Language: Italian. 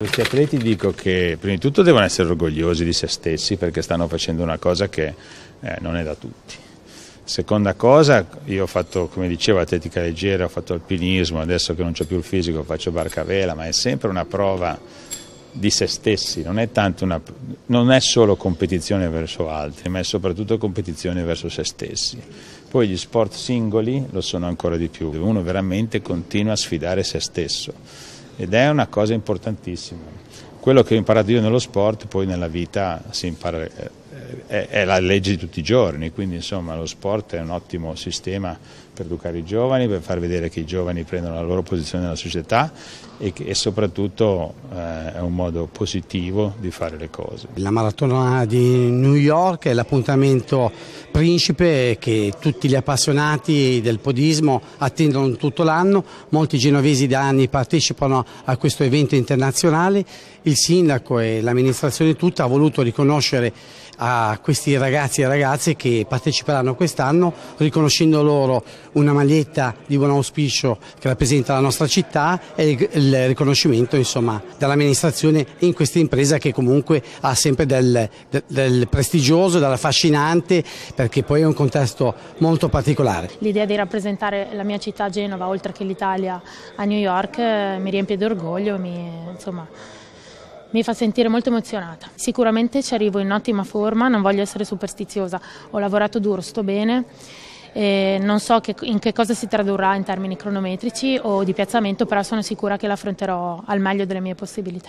Questi atleti dico che prima di tutto devono essere orgogliosi di se stessi perché stanno facendo una cosa che eh, non è da tutti. Seconda cosa, io ho fatto, come dicevo, atletica leggera, ho fatto alpinismo, adesso che non c'è più il fisico faccio barca vela, ma è sempre una prova di se stessi, non è, una, non è solo competizione verso altri, ma è soprattutto competizione verso se stessi. Poi gli sport singoli lo sono ancora di più, uno veramente continua a sfidare se stesso ed è una cosa importantissima. Quello che ho imparato io nello sport poi nella vita si impara eh, è, è la legge di tutti i giorni, quindi insomma lo sport è un ottimo sistema per educare i giovani, per far vedere che i giovani prendono la loro posizione nella società e, che, e soprattutto eh, è un modo positivo di fare le cose. La maratona di New York è l'appuntamento principe che tutti gli appassionati del podismo attendono tutto l'anno, molti genovesi da anni partecipano a questo evento internazionale, il sindaco e l'amministrazione tutta ha voluto riconoscere a questi ragazzi e ragazze che parteciperanno quest'anno riconoscendo loro una maglietta di buon auspicio che rappresenta la nostra città e il riconoscimento insomma, dall'amministrazione in questa impresa che comunque ha sempre del, del, del prestigioso, dell'affascinante perché poi è un contesto molto particolare. L'idea di rappresentare la mia città Genova oltre che l'Italia a New York eh, mi riempie d'orgoglio, mi, insomma mi fa sentire molto emozionata. Sicuramente ci arrivo in ottima forma, non voglio essere superstiziosa, ho lavorato duro, sto bene. E non so che, in che cosa si tradurrà in termini cronometrici o di piazzamento, però sono sicura che l'affronterò al meglio delle mie possibilità.